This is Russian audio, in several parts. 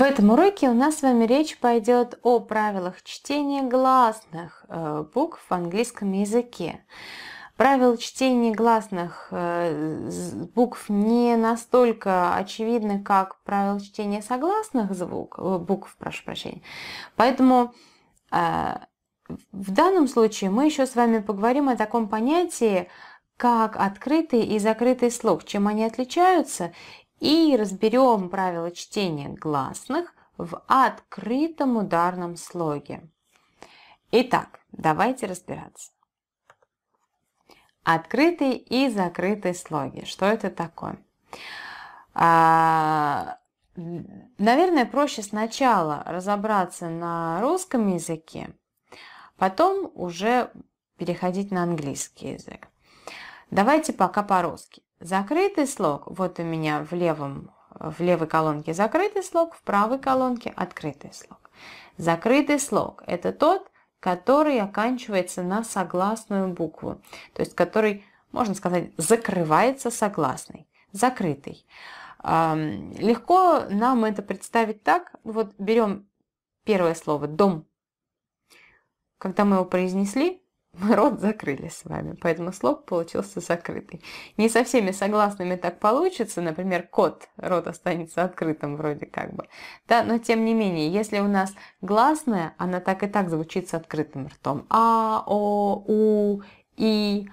В этом уроке у нас с вами речь пойдет о правилах чтения гласных э, букв в английском языке. Правила чтения гласных э, букв не настолько очевидны, как правила чтения согласных звуков э, букв, прошу прощения. Поэтому в данном случае мы еще с вами поговорим о таком понятии, как открытый и закрытый слог, чем они отличаются и разберем правила чтения гласных в открытом ударном слоге. Итак, давайте разбираться. Открытые и закрытые слоги. Что это такое? А, наверное, проще сначала разобраться на русском языке, потом уже переходить на английский язык. Давайте пока по-русски закрытый слог. Вот у меня в, левом, в левой колонке закрытый слог, в правой колонке открытый слог. Закрытый слог – это тот, который оканчивается на согласную букву, то есть который, можно сказать, закрывается согласной, закрытый. Легко нам это представить так. Вот берем первое слово «дом». Когда мы его произнесли, мы рот закрыли с вами, поэтому слог получился закрытый. Не со всеми согласными так получится, например, кот, рот останется открытым вроде как бы. Да, но тем не менее, если у нас гласная, она так и так звучит с открытым ртом. А, о, у, и.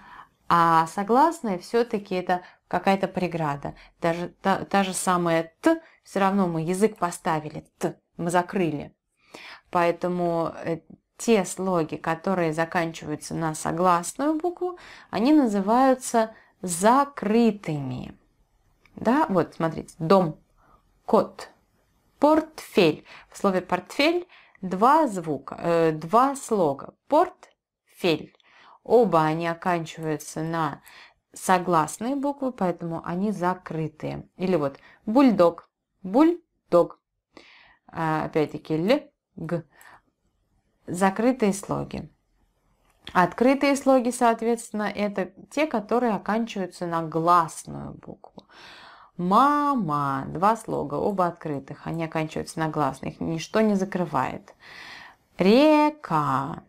А согласная все-таки это какая-то преграда. Даже та, та же самая «т», все равно мы язык поставили «т», мы закрыли. Поэтому э, те слоги, которые заканчиваются на согласную букву, они называются закрытыми. Да, вот, смотрите, дом, кот, портфель. В слове портфель два звука, э, два слога. Портфель. Оба они оканчиваются на согласные буквы, поэтому они закрытые. Или вот бульдог, бульдог. Э, опять-таки л, г закрытые слоги. Открытые слоги, соответственно, это те, которые оканчиваются на гласную букву. Мама, два слога, оба открытых, они оканчиваются на их ничто не закрывает. Река,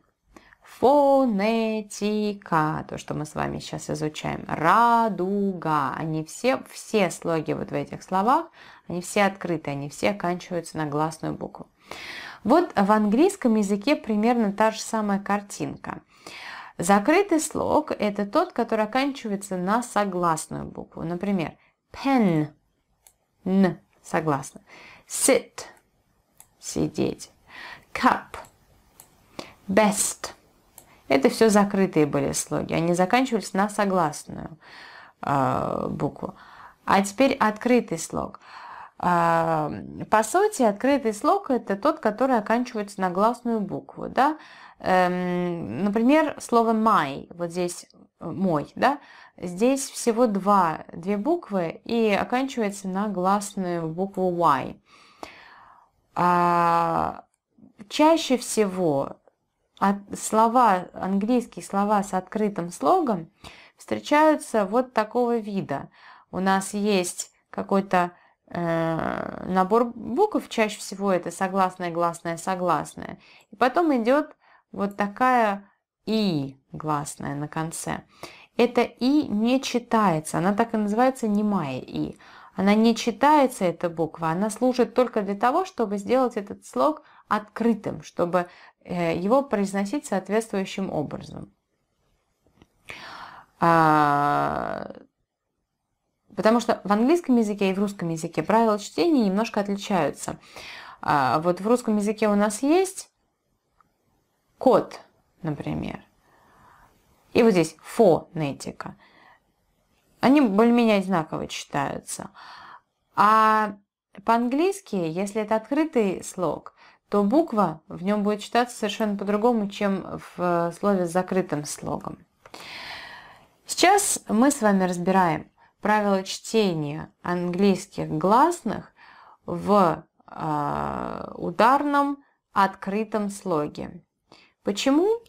фонетика, то, что мы с вами сейчас изучаем, радуга, они все, все слоги вот в этих словах, они все открыты, они все оканчиваются на гласную букву. Вот в английском языке примерно та же самая картинка. Закрытый слог – это тот, который оканчивается на согласную букву. Например, pen – н, согласно. Sit – сидеть. Cup – best. Это все закрытые были слоги. Они заканчивались на согласную э, букву. А теперь открытый слог – а, по сути, открытый слог – это тот, который оканчивается на гласную букву. Да? Эм, например, слово «май», вот здесь э, «мой», да? здесь всего два, две буквы и оканчивается на гласную букву «y». А, чаще всего слова, английские слова с открытым слогом встречаются вот такого вида. У нас есть какой-то э, набор букв, чаще всего это согласное, гласное, согласное. И потом идет вот такая «и» гласная на конце. Это «и» не читается, она так и называется немая «и». Она не читается, эта буква, она служит только для того, чтобы сделать этот слог открытым, чтобы э, его произносить соответствующим образом. А, Потому что в английском языке и в русском языке правила чтения немножко отличаются. А, вот в русском языке у нас есть код, например, и вот здесь фонетика. Они более-менее одинаково читаются. А по-английски, если это открытый слог, то буква в нем будет читаться совершенно по-другому, чем в слове с закрытым слогом. Сейчас мы с вами разбираем правила чтения английских гласных в э, ударном открытом слоге. Почему?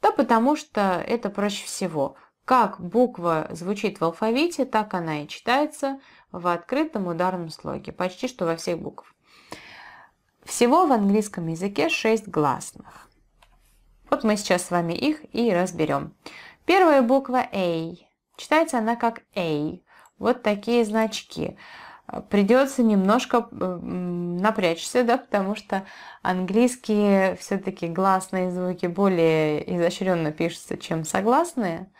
Да потому что это проще всего. Как буква звучит в алфавите, так она и читается в открытом ударном слоге, почти что во всех буквах. Всего в английском языке 6 гласных. Вот мы сейчас с вами их и разберем. Первая буква A Читается она как A. Вот такие значки. Э, Придется немножко э, напрячься, да, потому что английские все-таки гласные звуки более изощренно пишутся, чем согласные,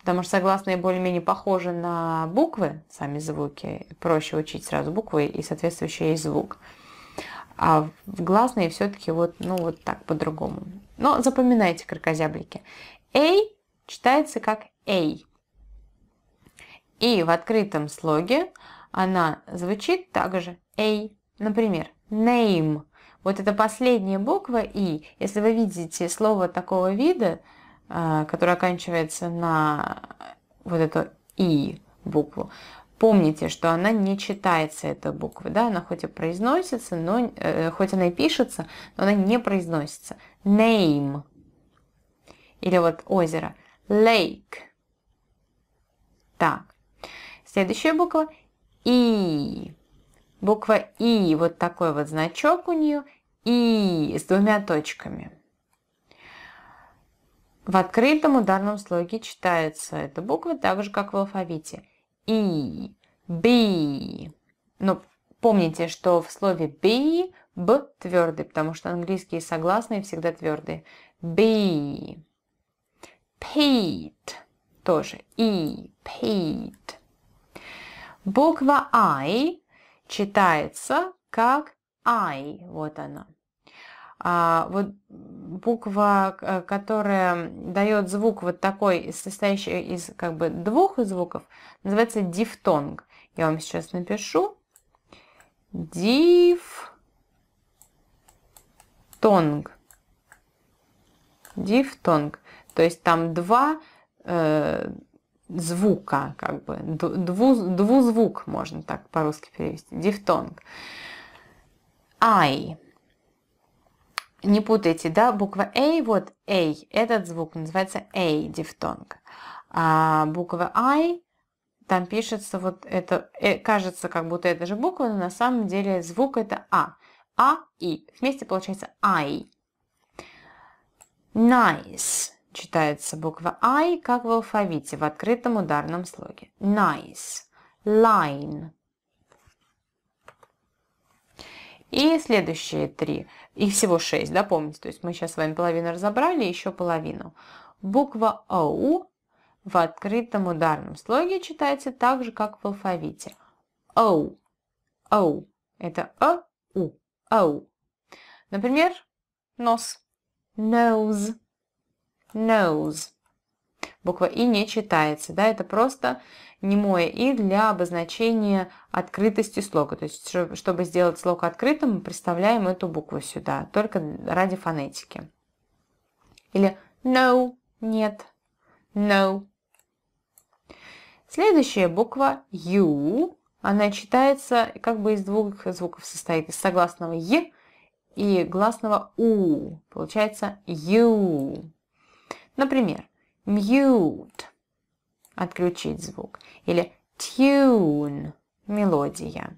потому что согласные более-менее похожи на буквы, сами звуки, проще учить сразу буквы и соответствующий звук. А гласные все-таки вот, ну, вот так по-другому. Но запоминайте крокозяблики. эй читается как эй и в открытом слоге она звучит также «эй». Например, name. Вот это последняя буква «и». Если вы видите слово такого вида, а, которое оканчивается на вот эту «и» букву, помните, что она не читается, эта буква, да, она хоть и произносится, но, э, хоть она и пишется, но она не произносится. Name. Или вот озеро. Lake. Так. Следующая буква И. Буква И, вот такой вот значок у нее, И с двумя точками. В открытом ударном слоге читается эта буква так же, как в алфавите. И, Би. Но ну, помните, что в слове Би Б твердый, потому что английские согласные всегда твердые. Би Paid. Тоже. И. Paid. Буква I читается как I, вот она. А вот буква, э, которая дает звук вот такой, состоящий из как бы двух звуков, называется дифтонг. Я вам сейчас напишу. Дифтонг. Дифтонг. То есть там два э, звука, как бы дву, двузвук, можно так по-русски перевести, дифтонг. I. Не путайте, да, буква A, вот A, этот звук называется A, дифтонг. А буква I, там пишется вот это, э, кажется, как будто это же буква, но на самом деле звук это А. А и. Вместе получается I. Nice. Читается буква I, как в алфавите, в открытом ударном слоге. Nice. Line. И следующие три. Их всего шесть, да, помните? То есть мы сейчас с вами половину разобрали, еще половину. Буква O в открытом ударном слоге читается так же, как в алфавите. O. O. Это О, U O. Например, нос. Nose nose. Буква «и» не читается, да, это просто немое «и» для обозначения открытости слога. То есть, чтобы сделать слог открытым, мы представляем эту букву сюда, только ради фонетики. Или no, нет, no. Следующая буква U, она читается как бы из двух звуков состоит, из согласного «е» и гласного «у». Получается «ю». Например, mute – отключить звук. Или tune – мелодия.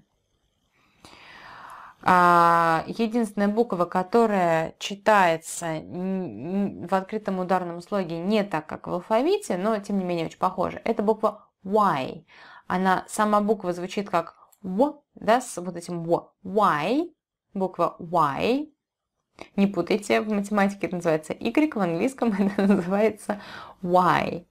А, единственная буква, которая читается в открытом ударном слоге не так, как в алфавите, но тем не менее очень похоже. это буква Y. Она, сама буква звучит как w, да, с вот этим w. Y, буква Y, не путайте, в математике это называется Y, в английском это называется Y.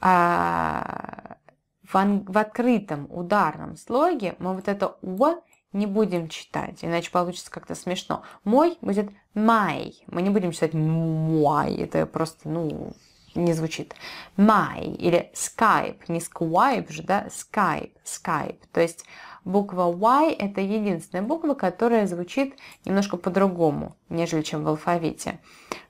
А в, в открытом ударном слоге мы вот это «в» не будем читать, иначе получится как-то смешно. Мой будет май. Мы не будем читать мой, это просто, ну, не звучит. My или Skype, не Skype же, да, Skype, Skype. То есть буква Y – это единственная буква, которая звучит немножко по-другому, нежели чем в алфавите,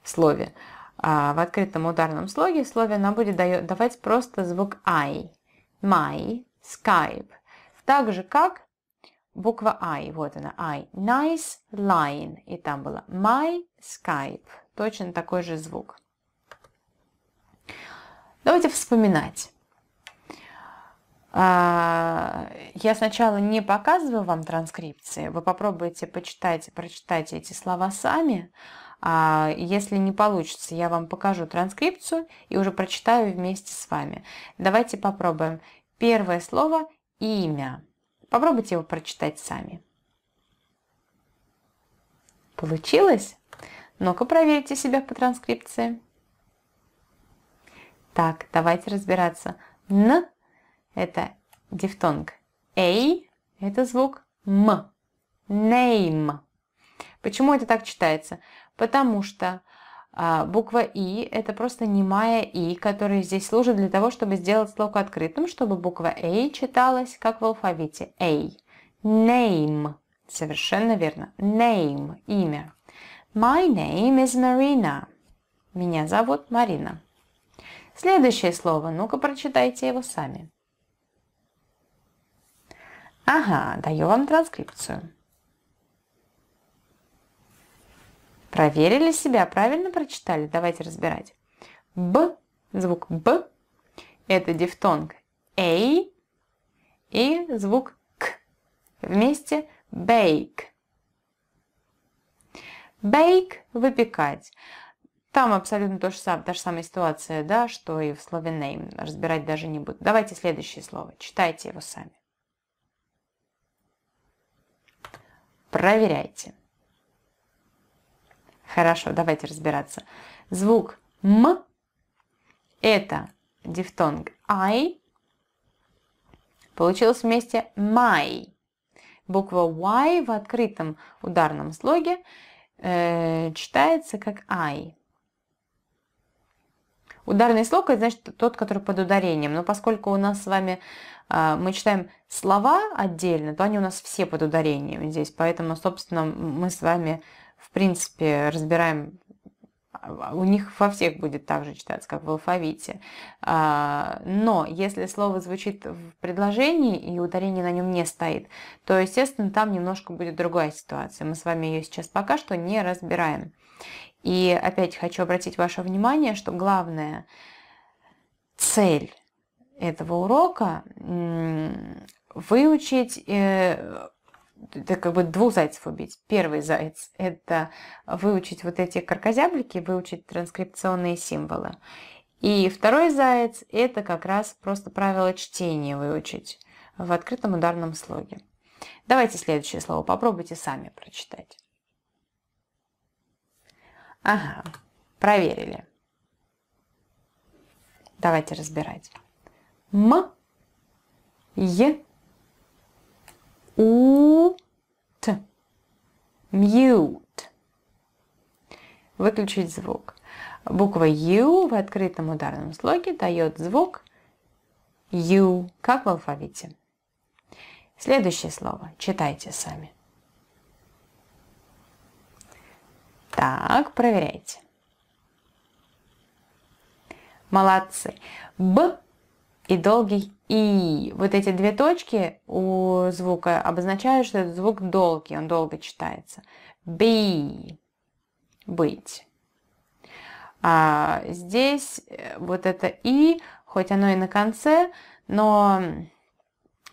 в слове. А в открытом ударном слоге в слове она будет давать просто звук I. My, Skype. Так же, как буква I, вот она, I. Nice line, и там было my Skype. Точно такой же звук. Давайте вспоминать. А, я сначала не показываю вам транскрипции, вы попробуйте почитать, прочитать эти слова сами. А, если не получится, я вам покажу транскрипцию и уже прочитаю вместе с вами. Давайте попробуем. Первое слово – имя. Попробуйте его прочитать сами. Получилось? Ну-ка проверьте себя по транскрипции. Так, давайте разбираться. Н – это дифтонг. Эй – это звук М. Name. Почему это так читается? Потому что а, буква И – это просто немая И, которая здесь служит для того, чтобы сделать слог открытым, чтобы буква A читалась как в алфавите. A. Name. Совершенно верно. Name – имя. My name is Marina. Меня зовут Марина. Следующее слово, ну-ка прочитайте его сами. Ага, даю вам транскрипцию. Проверили себя, правильно прочитали? Давайте разбирать. Б, звук Б, это дифтонг Эй и звук К. Вместе бейк. Бейк – выпекать. Там абсолютно то же самое, та же самая ситуация, да, что и в слове name. Разбирать даже не буду. Давайте следующее слово. Читайте его сами. Проверяйте. Хорошо, давайте разбираться. Звук «м» – это дифтонг «i». Получилось вместе «my». Буква «y» в открытом ударном слоге э, читается как «i». Ударный слог – это значит тот, который под ударением. Но поскольку у нас с вами а, мы читаем слова отдельно, то они у нас все под ударением здесь. Поэтому, собственно, мы с вами, в принципе, разбираем а, у них во всех будет так же читаться, как в алфавите. А, но если слово звучит в предложении и ударение на нем не стоит, то, естественно, там немножко будет другая ситуация. Мы с вами ее сейчас пока что не разбираем. И опять хочу обратить ваше внимание, что главная цель этого урока выучить, э, это как бы двух зайцев убить. Первый заяц – это выучить вот эти каркозяблики, выучить транскрипционные символы. И второй заяц – это как раз просто правило чтения выучить в открытом ударном слоге. Давайте следующее слово попробуйте сами прочитать. Ага, проверили. Давайте разбирать. М, Е, У, Т. Мьют. Выключить звук. Буква Ю в открытом ударном слоге дает звук Ю, как в алфавите. Следующее слово читайте сами. Так, проверяйте. Молодцы. Б и долгий И. Вот эти две точки у звука обозначают, что этот звук долгий, он долго читается. Be. Быть. А здесь э, вот это И, хоть оно и на конце, но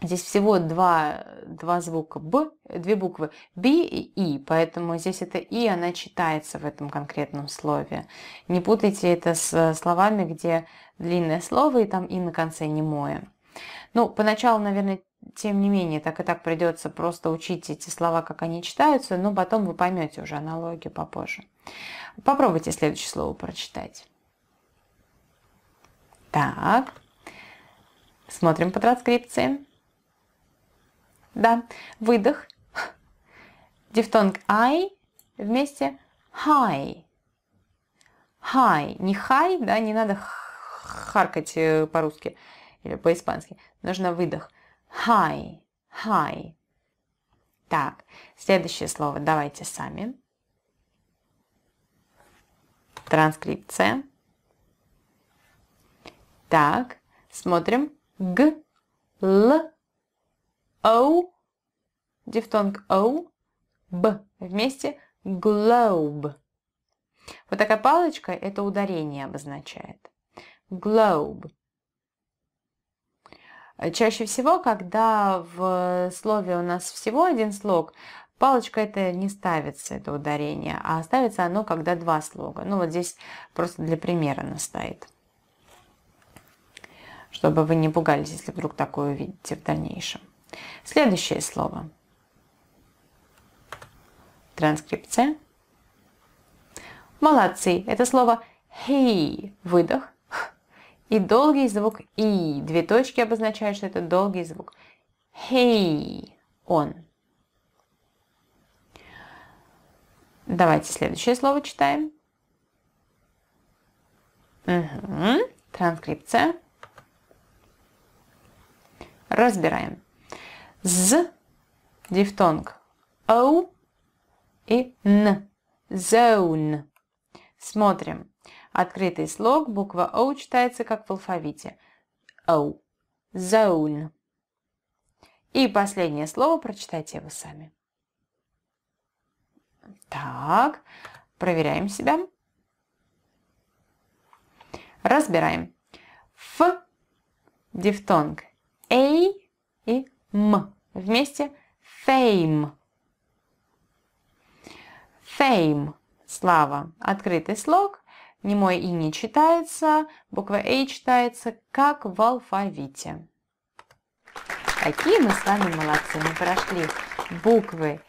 Здесь всего два, два звука «б», две буквы «б» и «и», поэтому здесь это «и», она читается в этом конкретном слове. Не путайте это с э, словами, где длинное слово и там «и» на конце немое. Ну, поначалу, наверное, тем не менее, так и так придется просто учить эти слова, как они читаются, но потом вы поймете уже аналогию попозже. Попробуйте следующее слово прочитать. Так, смотрим по транскрипции да, выдох, дифтонг I вместе хай, хай, не хай, да, не надо харкать э, по-русски или по-испански, нужно выдох, хай, хай. Так, следующее слово давайте сами. Транскрипция. Так, смотрим. Г, Л, O, дифтонг O, Б вместе глоб Вот такая палочка это ударение обозначает. глоб Чаще всего, когда в слове у нас всего один слог, палочка это не ставится, это ударение, а ставится оно, когда два слога. Ну вот здесь просто для примера она стоит. Чтобы вы не пугались, если вдруг такое увидите в дальнейшем. Следующее слово. Транскрипция. Молодцы. Это слово «хей» – выдох. И долгий звук «и». Две точки обозначают, что это долгий звук. «Хей» – он. Давайте следующее слово читаем. Угу. Транскрипция. Разбираем. З – дифтонг. Оу и Н. Зоун. Смотрим. Открытый слог, буква О читается как в алфавите. Оу. Зоун. И последнее слово прочитайте вы сами. Так, проверяем себя. Разбираем. Ф, дифтонг, эй и М вместе. Fame. Fame. Слава. Открытый слог. не мой и не читается. Буква A читается как в алфавите. Какие мы с вами молодцы. Мы прошли буквы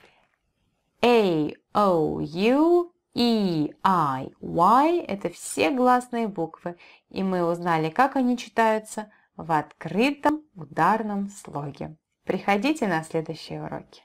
A, O, U, E, I, Y. Это все гласные буквы. И мы узнали, как они читаются в открытом ударном слоге. Приходите на следующие уроки.